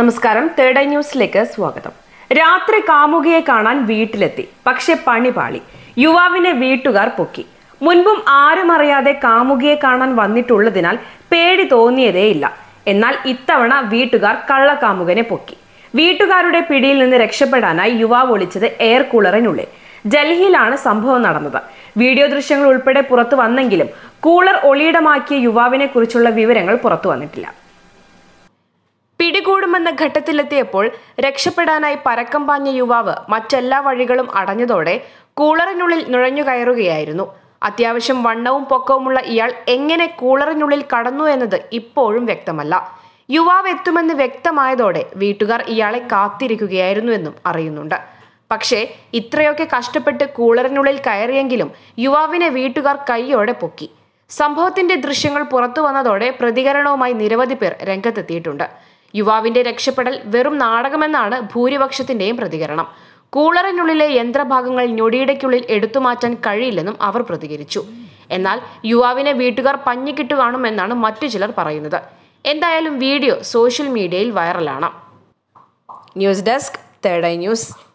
നമസ്കാരം third eye ന്യൂസിലേക്ക് സ്വാഗതം രാത്രി കാമുകിയെ കാണാൻ വീട്ടിലെത്തി പക്ഷെ പണി പാളി യുവാവിനെ വീട്ടുകാർ പൊക്കി മുൻപും ആരും അറിയാതെ കാമുകിയെ കാണാൻ വന്നിട്ടുള്ളതിനാൽ പേടി തോന്നിയതേയില്ല എന്നാൽ ഇത്തവണ വീട്ടുകാർ കള്ളക്കാമുകനെ പൊക്കി വീട്ടുകാരുടെ പിടിയിൽ നിന്ന് രക്ഷപ്പെടാനായി യുവാവ് ഒളിച്ചത് എയർ കൂളറിനുള്ളിൽ ഡൽഹിയിലാണ് സംഭവം നടന്നത് വീഡിയോ ദൃശ്യങ്ങൾ ഉൾപ്പെടെ പുറത്തു വന്നെങ്കിലും കൂളർ ഒളിയിടമാക്കിയ യുവാവിനെ കുറിച്ചുള്ള വിവരങ്ങൾ പുറത്തു വന്നിട്ടില്ല പിടികൂടുമെന്ന ഘട്ടത്തിലെത്തിയപ്പോൾ രക്ഷപ്പെടാനായി പരക്കം പാഞ്ഞ യുവാവ് മറ്റെല്ലാ വഴികളും അടഞ്ഞതോടെ കൂളറിനുള്ളിൽ നുഴഞ്ഞുകയറുകയായിരുന്നു അത്യാവശ്യം വണ്ണവും പൊക്കവുമുള്ള ഇയാൾ എങ്ങനെ കൂളറിനുള്ളിൽ കടന്നു എന്നത് ഇപ്പോഴും വ്യക്തമല്ല യുവാവ് എത്തുമെന്ന് വ്യക്തമായതോടെ വീട്ടുകാർ ഇയാളെ കാത്തിരിക്കുകയായിരുന്നുവെന്നും അറിയുന്നുണ്ട് പക്ഷേ ഇത്രയൊക്കെ കഷ്ടപ്പെട്ട് കൂളറിനുള്ളിൽ കയറിയെങ്കിലും യുവാവിനെ വീട്ടുകാർ കൈയോടെ പൊക്കി സംഭവത്തിന്റെ ദൃശ്യങ്ങൾ പുറത്തു വന്നതോടെ പ്രതികരണവുമായി നിരവധി പേർ രംഗത്തെത്തിയിട്ടുണ്ട് യുവാവിന്റെ രക്ഷപ്പെടൽ വെറും നാടകമെന്നാണ് ഭൂരിപക്ഷത്തിന്റെയും പ്രതികരണം കൂളറിനുള്ളിലെ യന്ത്രഭാഗങ്ങൾ ഞൊടിയിടയ്ക്കുള്ളിൽ എടുത്തുമാറ്റാൻ കഴിയില്ലെന്നും അവർ പ്രതികരിച്ചു എന്നാൽ യുവാവിനെ വീട്ടുകാർ പഞ്ഞിക്കിട്ടു കാണുമെന്നാണ് മറ്റു ചിലർ പറയുന്നത് എന്തായാലും വീഡിയോ സോഷ്യൽ മീഡിയയിൽ വൈറലാണ് ന്യൂസ് ഡെസ്ക് തേർഡ് ന്യൂസ്